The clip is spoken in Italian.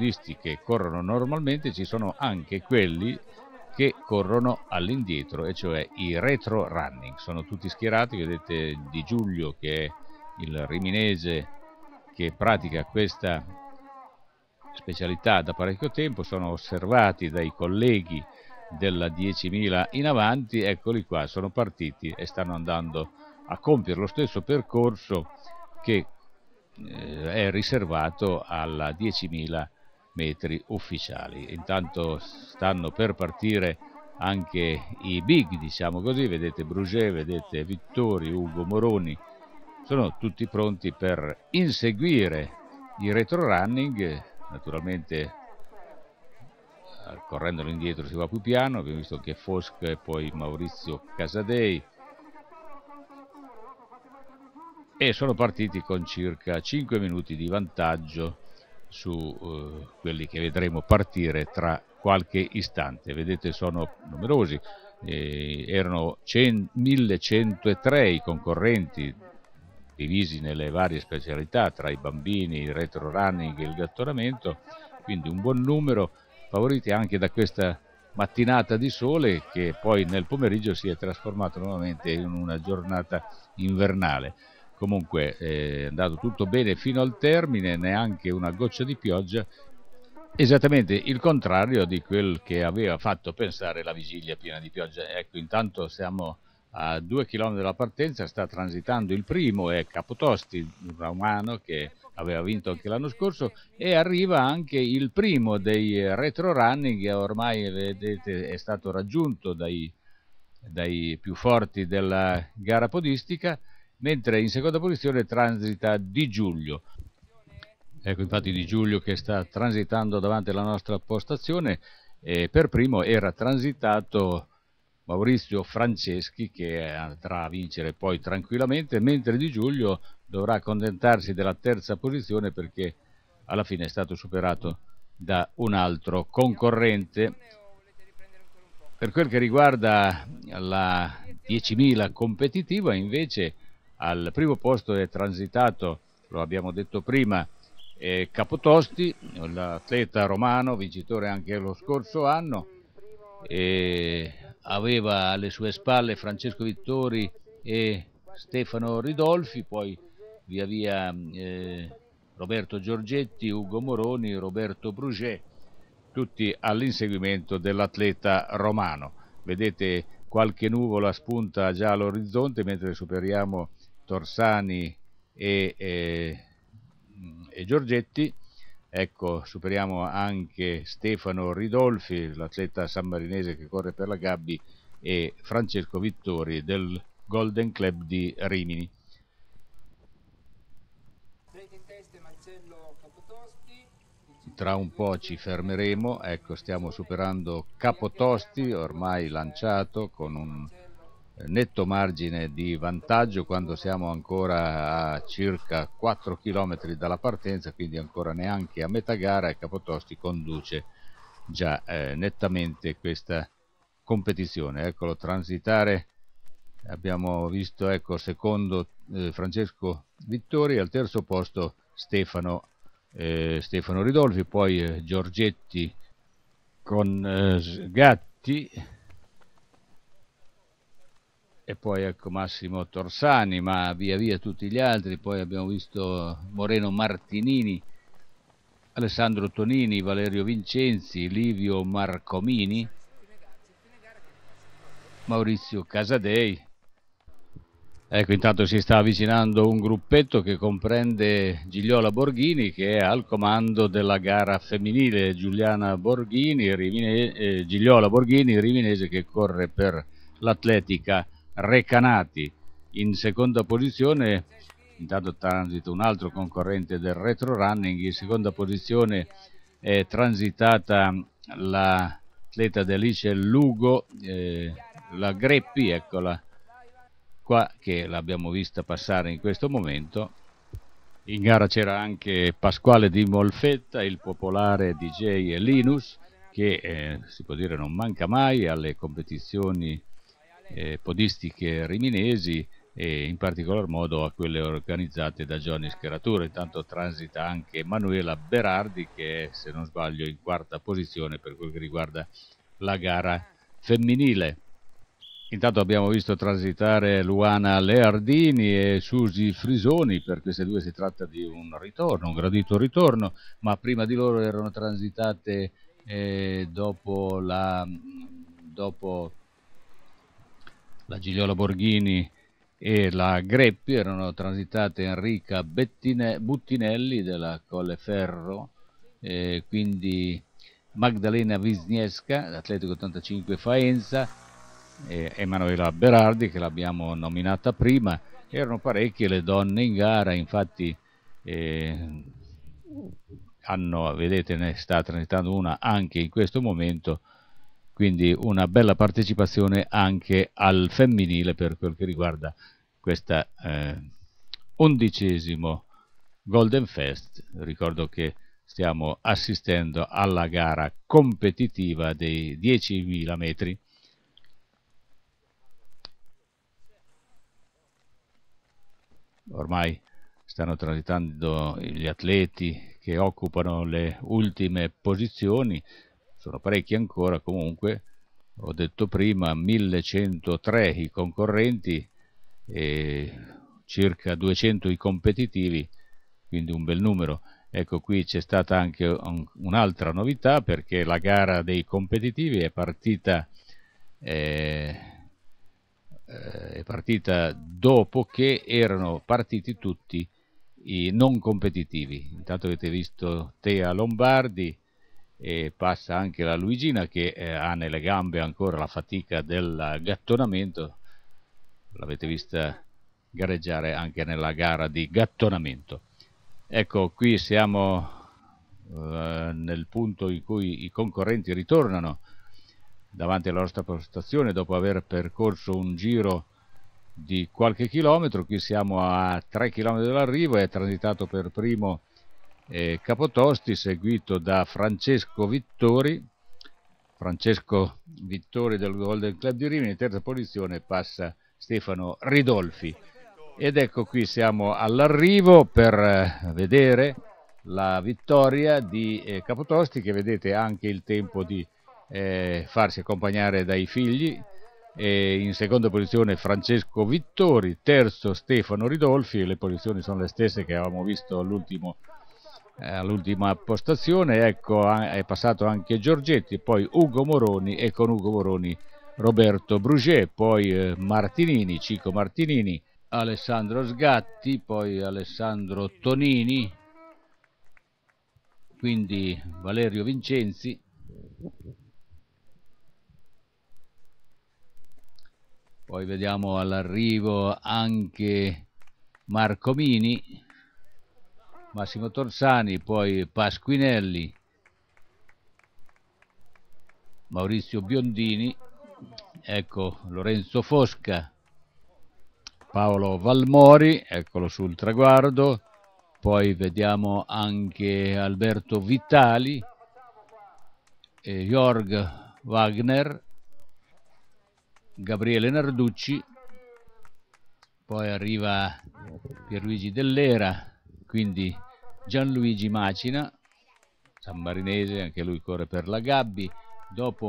ciclisti che corrono normalmente ci sono anche quelli che corrono all'indietro, e cioè i retro running. Sono tutti schierati, vedete eh, Di Giulio che è il riminese che pratica questa specialità da parecchio tempo, sono osservati dai colleghi della 10.000 in avanti, eccoli qua, sono partiti e stanno andando a compiere lo stesso percorso che eh, è riservato alla 10.000 metri ufficiali. Intanto stanno per partire anche i big, diciamo così, vedete Bruget, vedete Vittori, Ugo Moroni, sono tutti pronti per inseguire i retro running, naturalmente eh, correndolo indietro si va più piano, abbiamo visto che Fosk e poi Maurizio Casadei e sono partiti con circa 5 minuti di vantaggio su eh, quelli che vedremo partire tra qualche istante. Vedete sono numerosi, eh, erano 1103 i concorrenti divisi nelle varie specialità tra i bambini, il retro running e il gattonamento, quindi un buon numero favoriti anche da questa mattinata di sole che poi nel pomeriggio si è trasformato nuovamente in una giornata invernale. Comunque eh, è andato tutto bene fino al termine, neanche una goccia di pioggia, esattamente il contrario di quel che aveva fatto pensare la vigilia piena di pioggia. Ecco, intanto siamo a due chilometri dalla partenza, sta transitando il primo, è Capotosti, un romano che aveva vinto anche l'anno scorso, e arriva anche il primo dei retro running che ormai vedete è stato raggiunto dai, dai più forti della gara podistica mentre in seconda posizione transita Di Giulio. Ecco infatti Di Giulio che sta transitando davanti alla nostra postazione e per primo era transitato Maurizio Franceschi che andrà a vincere poi tranquillamente, mentre Di Giulio dovrà accontentarsi della terza posizione perché alla fine è stato superato da un altro concorrente. Per quel che riguarda la 10.000 competitiva invece al primo posto è transitato, lo abbiamo detto prima, eh, Capotosti, l'atleta romano, vincitore anche lo scorso anno. Eh, aveva alle sue spalle Francesco Vittori e Stefano Ridolfi, poi via via eh, Roberto Giorgetti, Ugo Moroni, Roberto Bruget, tutti all'inseguimento dell'atleta romano. Vedete qualche nuvola spunta già all'orizzonte mentre superiamo Torsani e, e, e Giorgetti, ecco superiamo anche Stefano Ridolfi, l'atleta sammarinese che corre per la Gabbi, e Francesco Vittori del Golden Club di Rimini. Tra un po' ci fermeremo, ecco stiamo superando Capotosti, ormai lanciato con un netto margine di vantaggio quando siamo ancora a circa 4 km dalla partenza, quindi ancora neanche a metà gara e Capotosti conduce già eh, nettamente questa competizione. Eccolo transitare, abbiamo visto ecco, secondo eh, Francesco Vittori, al terzo posto Stefano, eh, Stefano Ridolfi, poi eh, Giorgetti con eh, Gatti e poi ecco Massimo Torsani, ma via via tutti gli altri, poi abbiamo visto Moreno Martinini, Alessandro Tonini, Valerio Vincenzi, Livio Marcomini, Maurizio Casadei. Ecco, intanto si sta avvicinando un gruppetto che comprende Gigliola Borghini che è al comando della gara femminile, Giuliana Borghini, Rimine, eh, Gigliola Borghini, Riminese che corre per l'Atletica Recanati. In seconda posizione, intanto transita un altro concorrente del retro running, in seconda posizione è transitata l'atleta dell'Ice Lugo, eh, la Greppi, eccola qua che l'abbiamo vista passare in questo momento. In gara c'era anche Pasquale di Molfetta, il popolare DJ Linus, che eh, si può dire non manca mai alle competizioni eh, podistiche riminesi e in particolar modo a quelle organizzate da Johnny Scheratura. Intanto transita anche Manuela Berardi che è, se non sbaglio, in quarta posizione per quel che riguarda la gara femminile. Intanto abbiamo visto transitare Luana Leardini e Susi Frisoni, per queste due si tratta di un ritorno, un gradito ritorno, ma prima di loro erano transitate eh, dopo la... Dopo la Gigliola Borghini e la Greppi erano transitate Enrica Bettine, Buttinelli della Colleferro, eh, quindi Magdalena Wisniewska, l'Atletico 85 Faenza, eh, Emanuela Berardi che l'abbiamo nominata prima, erano parecchie le donne in gara, infatti eh, hanno, vedete, ne sta transitando una anche in questo momento, quindi una bella partecipazione anche al femminile per quel che riguarda questo eh, undicesimo Golden Fest. Ricordo che stiamo assistendo alla gara competitiva dei 10.000 metri. Ormai stanno transitando gli atleti che occupano le ultime posizioni, sono parecchi ancora comunque, ho detto prima 1103 i concorrenti e circa 200 i competitivi, quindi un bel numero. Ecco qui c'è stata anche un'altra novità perché la gara dei competitivi è partita, eh, è partita dopo che erano partiti tutti i non competitivi. Intanto avete visto Tea Lombardi, e passa anche la Luigina che eh, ha nelle gambe ancora la fatica del gattonamento l'avete vista gareggiare anche nella gara di gattonamento ecco qui siamo eh, nel punto in cui i concorrenti ritornano davanti alla nostra postazione dopo aver percorso un giro di qualche chilometro qui siamo a 3 km dall'arrivo è transitato per primo eh, Capotosti seguito da Francesco Vittori Francesco Vittori del Golden Club di Rimini in terza posizione passa Stefano Ridolfi ed ecco qui siamo all'arrivo per eh, vedere la vittoria di eh, Capotosti che vedete anche il tempo di eh, farsi accompagnare dai figli e in seconda posizione Francesco Vittori, terzo Stefano Ridolfi le posizioni sono le stesse che avevamo visto all'ultimo eh, all'ultima postazione, ecco, è passato anche Giorgetti, poi Ugo Moroni e con Ugo Moroni Roberto Bruget, poi eh, Martinini, Cico Martinini, Alessandro Sgatti, poi Alessandro Tonini, quindi Valerio Vincenzi, poi vediamo all'arrivo anche Marco Mini, Massimo Torsani, poi Pasquinelli, Maurizio Biondini, ecco Lorenzo Fosca, Paolo Valmori, eccolo sul traguardo, poi vediamo anche Alberto Vitali, eh, Jorg Wagner, Gabriele Narducci, poi arriva Pierluigi Dell'Era, quindi Gianluigi Macina, sammarinese, anche lui corre per la Gabbi, dopo